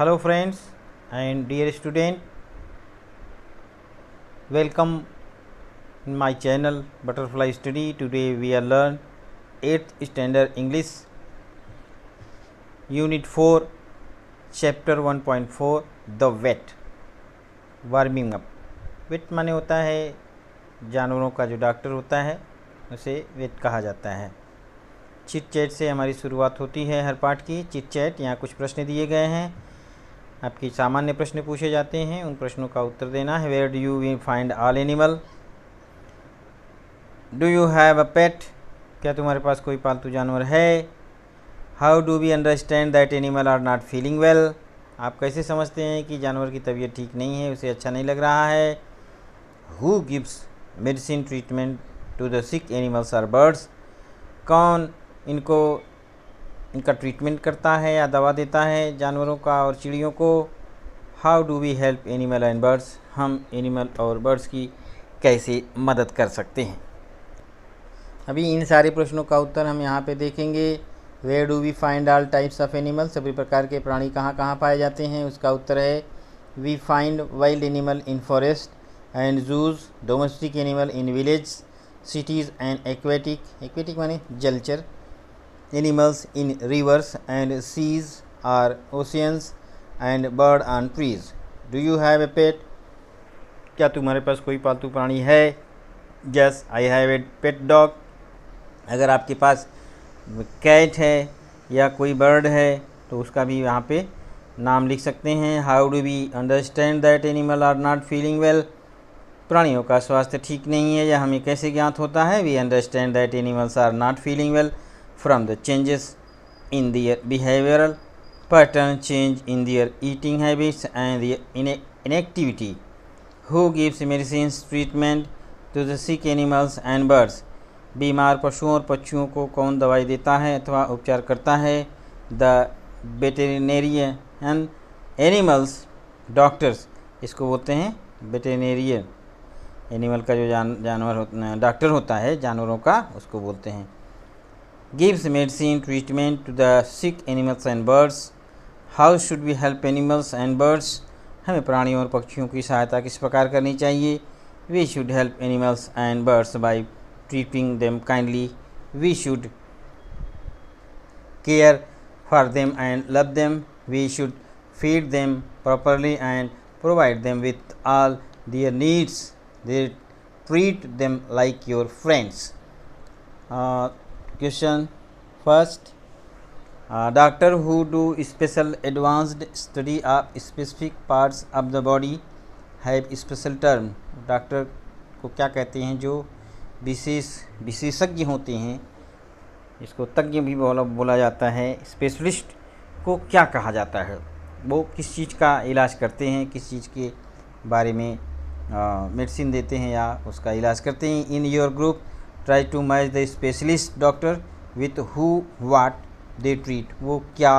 Hello friends and dear student welcome my channel butterfly study today we are learn eighth standard English unit four chapter one point four the vet warming up vet माने होता है जानवरों का जो doctor होता है उसे wait कहा जाता है चिट चैट से हमारी शुरुआत होती है हर पाठ की चिट चैट यहाँ कुछ प्रश्न दिए गए हैं आपके सामान्य प्रश्न पूछे जाते हैं उन प्रश्नों का उत्तर देना है where do you we find all animal do you have a pet क्या तुम्हारे पास कोई पालतू जानवर है how do we understand that animal are not feeling well आप कैसे समझते हैं कि जानवर की तबीयत ठीक नहीं है उसे अच्छा नहीं लग रहा है who gives medicine treatment to the sick animals or birds कौन इनको इनका ट्रीटमेंट करता है या दवा देता है जानवरों का और चिड़ियों को how do we help animal and birds हम एनिमल और बर्ड्स की कैसे मदद कर सकते हैं अभी इन सारे प्रश्नों का उत्तर हम यहाँ पे देखेंगे where do we find all types of animal सभी प्रकार के प्राणी कहाँ कहाँ पाए जाते हैं उसका उत्तर है we find wild animal in forest and zoos domestic animal in village cities and aquatic aquatic माने जलचर animals in rivers and seas or oceans and bird on trees. Do you have a pet? क्या तुम्हारे पास कोई पालतू प्राणी है yes I have a pet dog अगर आपके पास कैट है या कोई बर्ड है तो उसका भी yahan pe नाम लिख सकते हैं how do we understand that animal are not feeling well प्राणियों का स्वास्थ्य ठीक नहीं है या हमें कैसे ज्ञात होता है we understand that animals are not feeling well from the changes in their behavioral pattern, change in their eating habits and their inactivity. Who gives medicines treatment to the sick animals and birds? बीमार पशुओं और पक्षियों को कौन दवाई देता है अथवा उपचार करता है द वेटेरिनेरियन एनिमल्स डॉक्टर्स इसको बोलते हैं वेटेरिनेरियन एनिमल का जो जान जानवर हो, डॉक्टर होता है जानवरों का उसको बोलते हैं gives medicine treatment to the sick animals and birds how should we help animals and birds हमें प्राणियों और पक्षियों की सहायता किस प्रकार करनी चाहिए We should help animals and birds by treating them kindly. We should care for them and love them. We should feed them properly and provide them with all their needs. They treat them like your friends. Uh, question first doctor who do special advanced study of specific parts of the body have special term doctor को क्या कहते हैं जो विशेष विशेषज्ञ होते हैं इसको तज्ञ भी बोला बोला जाता है स्पेशलिस्ट को क्या कहा जाता है वो किस चीज़ का इलाज करते हैं किस चीज़ के बारे में मेडिसिन uh, देते हैं या उसका इलाज करते हैं in your group try to match the specialist doctor with who what they treat वो क्या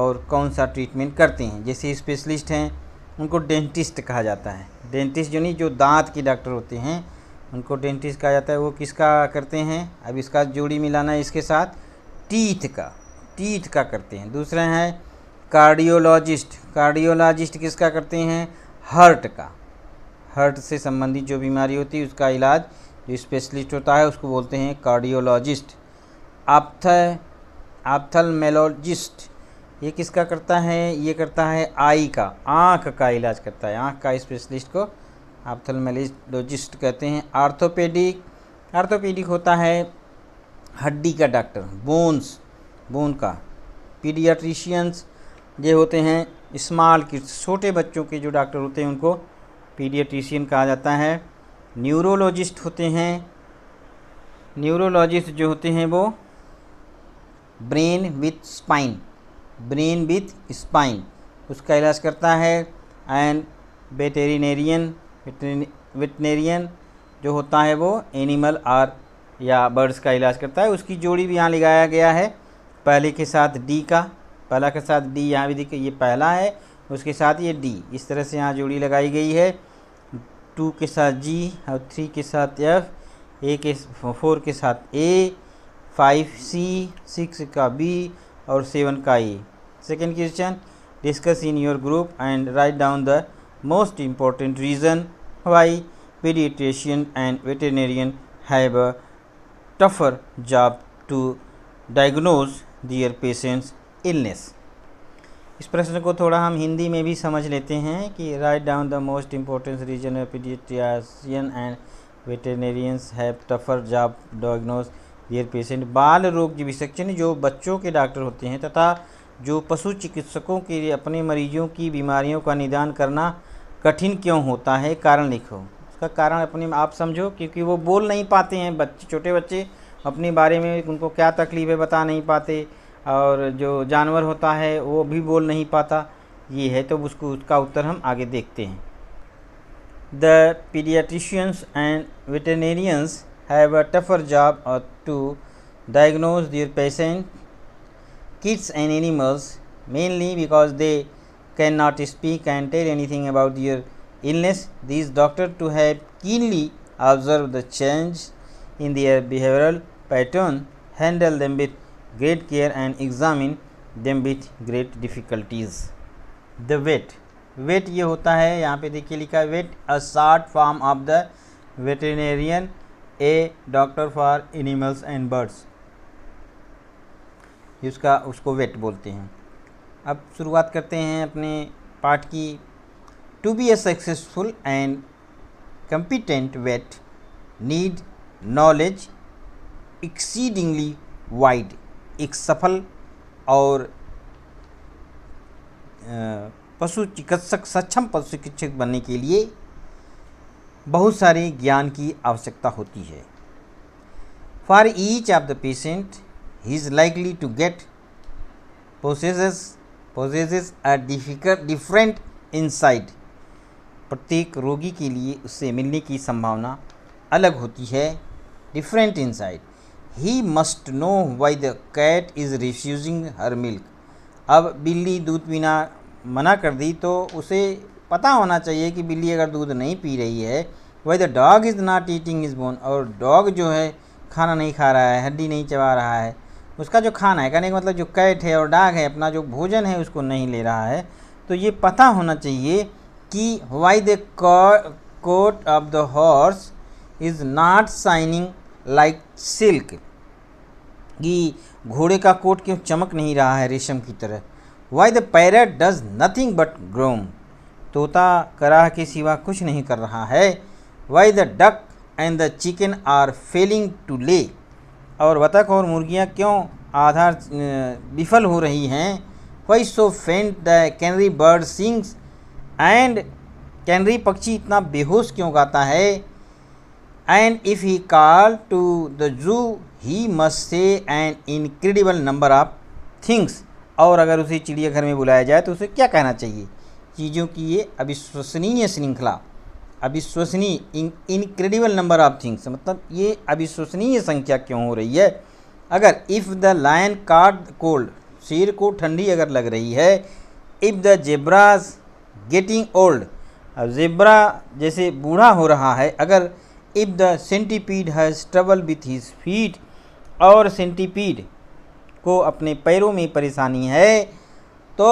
और कौन सा ट्रीटमेंट करते हैं जैसे स्पेशलिस्ट हैं उनको डेंटिस्ट कहा जाता है डेंटिस्ट जो नहीं जो दांत के डॉक्टर होते हैं उनको डेंटिस्ट कहा जाता है वो किसका करते हैं अब इसका जोड़ी मिलाना है इसके साथ टीथ का टीथ का करते हैं दूसरा है कार्डियोलॉजिस्ट कार्डियोलॉजिस्ट किसका करते हैं हर्ट का हर्ट से संबंधित जो बीमारी होती है उसका इलाज जो स्पेशलिस्ट होता है उसको बोलते हैं कार्डियोलॉजिस्ट आपथ आप्थलमेलोजिस्ट ये किसका करता है ये करता है आई का आँख का इलाज करता है आँख का स्पेशलिस्ट को आपथलमेलोजिस्ट कहते हैं आर्थोपेडिक आर्थोपेडिक होता है हड्डी का डॉक्टर बोन्स बोन का पीडियाट्रिशियंस ये होते हैं स्मॉल किड्स छोटे बच्चों के जो डॉक्टर होते हैं उनको पीडियाट्रिशियन कहा जाता है न्यूरोलॉजिस्ट होते हैं न्यूरोलॉजिस्ट जो होते हैं वो brain with spine brain with spine उसका इलाज करता है एंड वेटेरिनेरियन वेटनेरियन जो होता है वो एनिमल आर या बर्ड्स का इलाज करता है उसकी जोड़ी भी यहाँ लगाया गया है पहले के साथ डी का पहला के साथ डी यहाँ भी देखिए ये पहला है उसके साथ ये डी इस तरह से यहाँ जोड़ी लगाई गई है टू के साथ जी और थ्री के साथ एफ ए के फोर के साथ ए फाइव सी सिक्स का बी और सेवन का A second question discuss in your group and write down the most important reason why pediatrician and veterinarian have a tougher job to diagnose their patients illness इस प्रश्न को थोड़ा हम हिंदी में भी समझ लेते हैं कि write down the most importance reason pediatrician and veterinarians have tougher job diagnose their patient बाल रोग विशेषज्ञ जो बच्चों के डॉक्टर होते हैं तथा जो पशु चिकित्सकों के लिए अपने मरीजों की बीमारियों का निदान करना कठिन क्यों होता है कारण लिखो उसका कारण अपने आप समझो क्योंकि वो बोल नहीं पाते हैं बच्चे छोटे बच्चे अपने बारे में उनको क्या तकलीफ है बता नहीं पाते और जो जानवर होता है वो भी बोल नहीं पाता ये है तो उसको उसका उत्तर हम आगे देखते हैं the pediatricians and veterinarians have a tougher job to diagnose their patient kids and animals mainly because they can not speak and tell any thing about your illness this doctor to have keenly observe the change in their behavioural pattern handle them with great care and examine them with great difficulties. The weight vet ये होता है यहाँ पे देखिए लिखा है vet a short form of the veterinarian a doctor for animals and birds उसका उसको वेट बोलते हैं अब शुरुआत करते हैं अपने पार्ट की to be a successful and competent vet need knowledge exceedingly wide एक सफल और पशु चिकित्सक सक्षम पशु चिकित्सक बनने के लिए बहुत सारे ज्ञान की आवश्यकता होती है for each of the patient he is likely to get process process a difficult different inside प्रत्येक रोगी के लिए उससे मिलने की संभावना अलग होती है different inside he must know why the cat is refusing her milk अब बिल्ली दूध पीना मना कर दी तो उसे पता होना चाहिए कि बिल्ली अगर दूध नहीं पी रही है why the dog is not eating is bone और डॉग जो है खाना नहीं खा रहा है हड्डी नहीं चबा रहा है उसका जो खाना है कहने का मतलब जो कैट है और डाग है अपना जो भोजन है उसको नहीं ले रहा है तो ये पता होना चाहिए कि why the coat of the horse is not shining like silk कि घोड़े का कोट क्यों चमक नहीं रहा है रेशम की तरह why the parrot does nothing but groan तोता कराह के सिवा कुछ नहीं कर रहा है why the duck and the chicken are failing to lay और बतख और मुर्गियाँ क्यों आधार विफल हो रही हैं why so faint the canary bird sings and canary पक्षी इतना बेहोश क्यों गाता है and if he call to the zoo he must say an incredible number of things और अगर उसे चिड़ियाघर में बुलाया जाए तो उसे क्या कहना चाहिए चीज़ों की ये अविश्वसनीय श्रृंखला अविश्वसनीय इनक्रेडिबल नंबर ऑफ थिंग्स मतलब ये अविश्वसनीय संख्या क्यों हो रही है अगर if the lion caught cold शेर को ठंडी अगर लग रही है if the zebra's getting old zebra जैसे बूढ़ा हो रहा है अगर if the centipede has trouble with his feet और सेंटीपीड को अपने पैरों में परेशानी है तो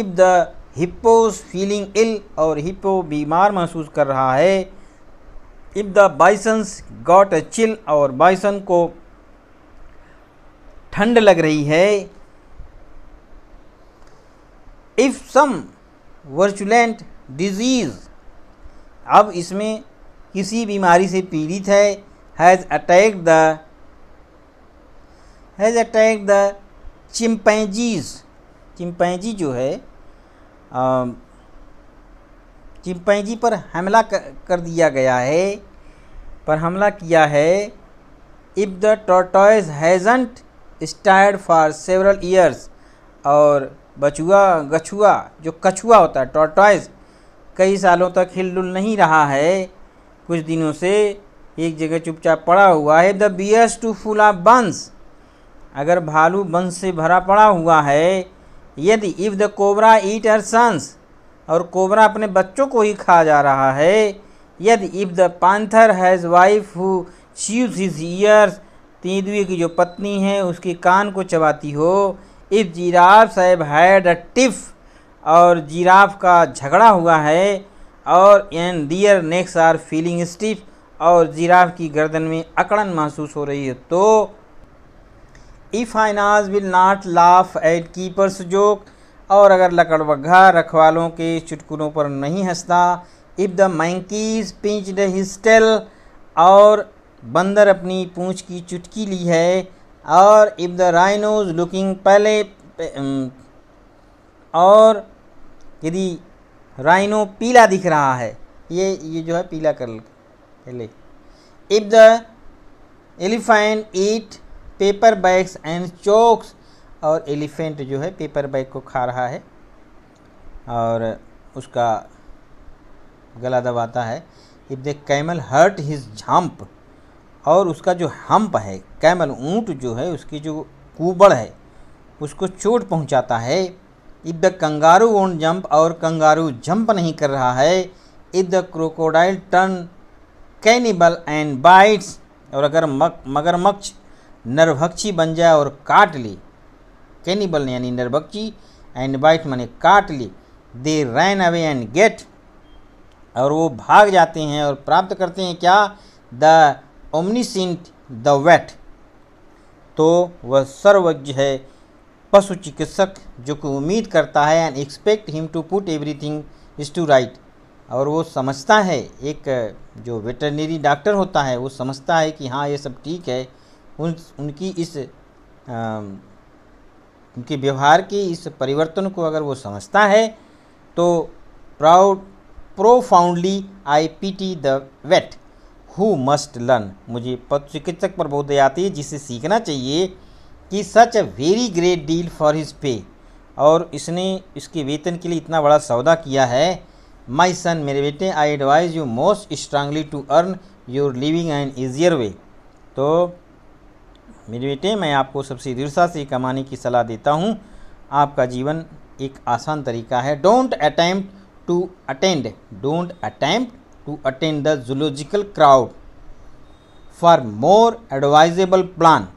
if the hippo's feeling ill और हिप्पो बीमार महसूस कर रहा है if the bison's got a chill और बाइसन को ठंड लग रही है इफ़ सम वर्चुलेंट डिजीज़ अब इसमें किसी बीमारी से पीड़ित है has attack the has attack the chimpanzees chimpanzee जो है चिमपैजी um, पर हमला कर दिया गया है पर हमला किया है if the tortoise hasn't stirred for several years और बचुआ गछुआ जो कछुआ होता है टॉटॉयज कई सालों तक हिलडुल नहीं रहा है कुछ दिनों से एक जगह चुपचाप पड़ा हुआ है the bears too full of buns अगर भालू बंस से भरा पड़ा हुआ है यदि if the cobra eat her sons और कोबरा अपने बच्चों को ही खा जा रहा है यदि if the panther has wife who chews his ears तेंदुए की जो पत्नी है उसके कान को चबाती हो इफ़ जीराफ साहब हैड अ टिफ़ और जीराफ का झगड़ा हुआ है और and their necks are feeling stiff और जिराफ की गर्दन में अकड़न महसूस हो रही है तो if hyenas will not laugh at keepers joke और अगर लकड़बग्घा रखवालों के चुटकुलों पर नहीं हंसता if the monkeys pinch the whistle और बंदर अपनी पूंछ की चुटकी ली है और इफ़ द राइनोज लुकिंग पहले और यदि राइनो पीला दिख रहा है ये ये जो है पीला कलर पहले if the elephant eat paper bags and chokes और एलिफेंट जो है पेपर बैग को खा रहा है और उसका गला दबाता है if the camel hurt his hump और उसका जो हम्प है कैमल ऊंट जो है उसकी जो कुबड़ है उसको चोट पहुंचाता है if the kangaroo won't jump और कंगारू जंप नहीं कर रहा है if the crocodile turn cannibal and bites और अगर मक मगरमच्छ नरभक्षी बन जाए और काट ली कैनिबल यानी नरभक्षी एंड बाइट माने काट ली they ran away and get और वो भाग जाते हैं और प्राप्त करते हैं क्या द ओमनीसेंट द वेट तो वह सर्वज्ञ है पशु चिकित्सक जो कि उम्मीद करता है and expect him to put everything is to right और वो समझता है एक जो वेटरनरी डॉक्टर होता है वो समझता है कि हाँ ये सब ठीक है उन उनकी इस आ, उनके व्यवहार के इस परिवर्तन को अगर वो समझता है तो proud profoundly I pity the vet who must learn मुझे पशु चिकित्सक पर बहुत दया आती है जिसे सीखना चाहिए कि such a very great deal for his pay और इसने इसके वेतन के लिए इतना बड़ा सौदा किया है माई सन मेरे बेटे I advise you most strongly to earn your living an easier way तो मेरे बेटे मैं आपको सबसे दृढ़ता से कमाने की सलाह देता हूँ आपका जीवन एक आसान तरीका है don't attempt to attend don't attempt to attend the zoological crowd for more advisable plan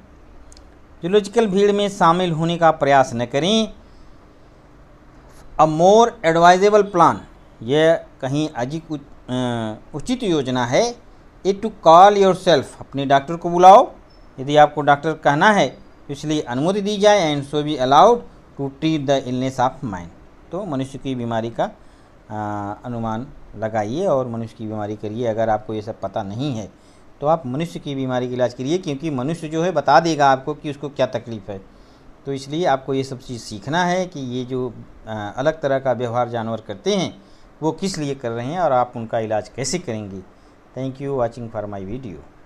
zoological भीड़ में शामिल होने का प्रयास न करें अ मोर एडवाइजेबल प्लान यह कहीं अधिक उचित योजना है a to call yourself अपने डॉक्टर को बुलाओ यदि आपको डॉक्टर कहना है तो इसलिए अनुमति दी जाए and so be allowed to treat the illness of mind तो मनुष्य की बीमारी का आ, अनुमान लगाइए और मनुष्य की बीमारी करिए अगर आपको ये सब पता नहीं है तो आप मनुष्य की बीमारी का इलाज करिए क्योंकि मनुष्य जो है बता देगा आपको कि उसको क्या तकलीफ़ है तो इसलिए आपको ये सब चीज़ सीखना है कि ये जो अलग तरह का व्यवहार जानवर करते हैं वो किस लिए कर रहे हैं और आप उनका इलाज कैसे करेंगे thank you watching for my video